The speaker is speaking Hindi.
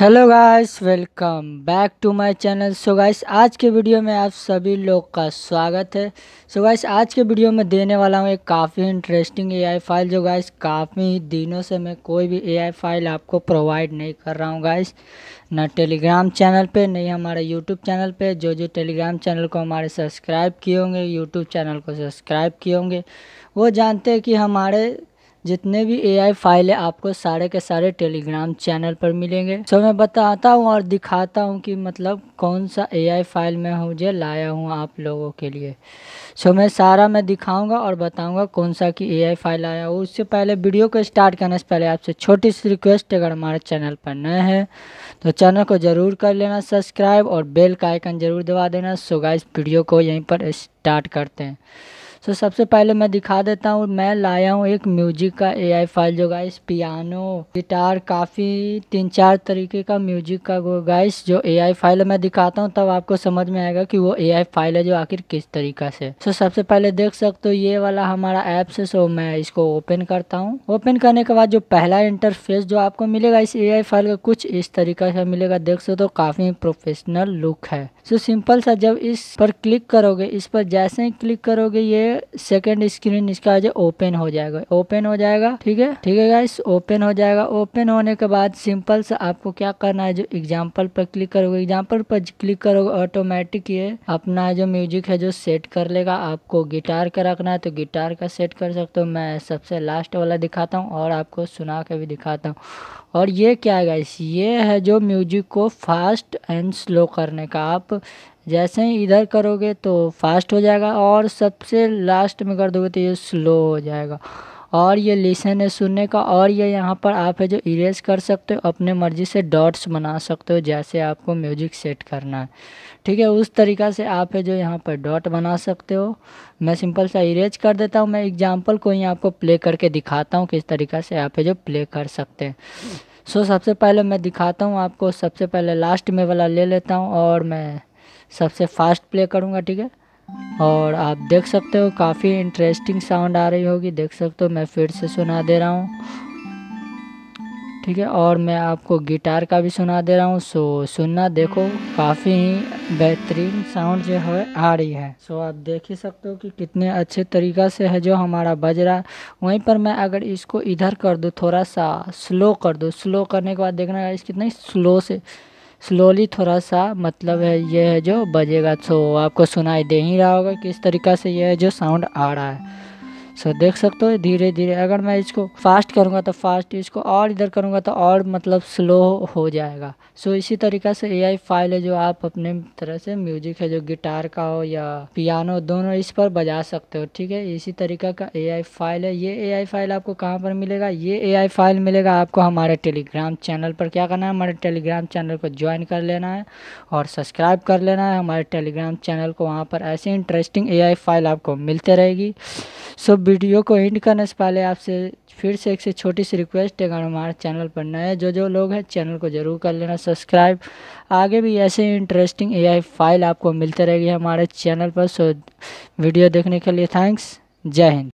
hello guys welcome back to my channel so guys आज के वीडियो में आप सभी लोग का स्वागत है सो so गाइस आज के वीडियो में देने वाला हूँ एक काफ़ी इंटरेस्टिंग एआई फाइल जो गाइस काफ़ी दिनों से मैं कोई भी एआई फाइल आपको प्रोवाइड नहीं कर रहा हूँ गाइस ना टेलीग्राम चैनल पे नहीं हमारे यूट्यूब चैनल पर जो जो टेलीग्राम चैनल को हमारे सब्सक्राइब किए होंगे यूट्यूब चैनल को सब्सक्राइब किए होंगे वो जानते हैं कि हमारे जितने भी एआई फाइल है आपको सारे के सारे टेलीग्राम चैनल पर मिलेंगे सो मैं बताता हूँ और दिखाता हूँ कि मतलब कौन सा एआई फाइल मैं मुझे लाया हूँ आप लोगों के लिए सो मैं सारा मैं दिखाऊँगा और बताऊँगा कौन सा कि एआई फाइल आया हो उससे पहले वीडियो को स्टार्ट करने से पहले आपसे छोटी सी रिक्वेस्ट अगर हमारे चैनल पर नए हैं तो चैनल को ज़रूर कर लेना सब्सक्राइब और बेल का आइकन ज़रूर दबा देना सो गाइस वीडियो को यहीं पर स्टार्ट करते हैं सो सबसे पहले मैं दिखा देता हूँ मैं लाया हूँ एक म्यूजिक का एआई फाइल जो गाइस पियानो गिटार काफ़ी तीन चार तरीके का म्यूजिक का वो गाइस जो एआई फाइल मैं दिखाता हूँ तब आपको समझ में आएगा कि वो एआई फाइल है जो आखिर किस तरीका से सो सबसे पहले देख सकते हो ये वाला हमारा ऐप्स है सो मैं इसको ओपन करता हूँ ओपन करने के बाद जो पहला इंटरफेस जो आपको मिलेगा इस ए फाइल का कुछ इस तरीका से मिलेगा देख सकते हो काफ़ी प्रोफेशनल लुक है सो so, सिंपल सा जब इस पर क्लिक करोगे इस पर जैसे ही क्लिक करोगे ये सेकेंड स्क्रीन इसका जो ओपन हो जाएगा ओपन हो जाएगा ठीक है ठीक है गाइस ओपन हो जाएगा ओपन होने के बाद सिंपल से आपको क्या करना है जो एग्जाम्पल पर क्लिक करोगे एग्जाम्पल पर क्लिक करोगे ऑटोमेटिक ये अपना जो म्यूजिक है जो सेट कर लेगा आपको गिटार का रखना है तो गिटार का सेट कर सकते हो मैं सबसे लास्ट वाला दिखाता हूँ और आपको सुना के भी दिखाता हूँ और ये क्या है गाइस ये है जो म्यूजिक को फास्ट एंड स्लो करने का आप जैसे ही इधर करोगे तो फास्ट हो जाएगा और सबसे लास्ट में कर दोगे तो ये स्लो हो जाएगा और ये लिसन है सुनने का और ये यहाँ पर आप है जो इरेज कर सकते हो अपने मर्जी से डॉट्स बना सकते हो जैसे आपको म्यूजिक सेट करना है ठीक है उस तरीका से आप है जो यहाँ पर डॉट बना सकते हो मैं सिंपल सा इरेज कर देता हूँ मैं एग्जांपल को ही आपको प्ले करके दिखाता हूँ किस तरीका से आप है जो प्ले कर सकते हैं सो सबसे पहले मैं दिखाता हूँ आपको सबसे पहले लास्ट में वाला ले लेता हूँ और मैं सबसे फास्ट प्ले करूँगा ठीक है और आप देख सकते हो काफ़ी इंटरेस्टिंग साउंड आ रही होगी देख सकते हो मैं फिर से सुना दे रहा हूँ ठीक है और मैं आपको गिटार का भी सुना दे रहा हूँ सो सुनना देखो काफ़ी ही बेहतरीन साउंड जो है आ रही है सो आप देख ही सकते हो कि कितने अच्छे तरीक़ा से है जो हमारा बज रहा वहीं पर मैं अगर इसको इधर कर दूँ थोड़ा सा स्लो कर दूँ स्लो करने के बाद देखना इस कितना स्लो से स्लोली थोड़ा सा मतलब है ये है जो बजेगा सो आपको सुनाई दे ही रहा होगा किस तरीका से यह है जो साउंड आ रहा है सो देख सकते हो धीरे धीरे अगर मैं इसको फास्ट करूँगा तो फास्ट इसको और इधर करूँगा तो और मतलब स्लो हो जाएगा सो इसी तरीका से एआई फाइल है जो आप अपने तरह से म्यूजिक है जो गिटार का हो या पियानो दोनों इस पर बजा सकते हो ठीक है इसी तरीका का एआई फाइल है ये एआई फाइल आपको कहाँ पर मिलेगा ये ए फाइल मिलेगा आपको हमारे टेलीग्राम चैनल पर क्या करना है हमारे टेलीग्राम चैनल को ज्वाइन कर लेना है और सब्सक्राइब कर लेना है हमारे टेलीग्राम चैनल को वहाँ पर ऐसे इंटरेस्टिंग ए फाइल आपको मिलते रहेगी सो वीडियो को एंड करने से पहले आपसे फिर से एक से छोटी सी रिक्वेस्ट है अगर हमारे चैनल पर नए जो जो लोग हैं चैनल को ज़रूर कर लेना सब्सक्राइब आगे भी ऐसे इंटरेस्टिंग एआई फाइल आपको मिलते रहेगी हमारे चैनल पर सो वीडियो देखने के लिए थैंक्स जय हिंद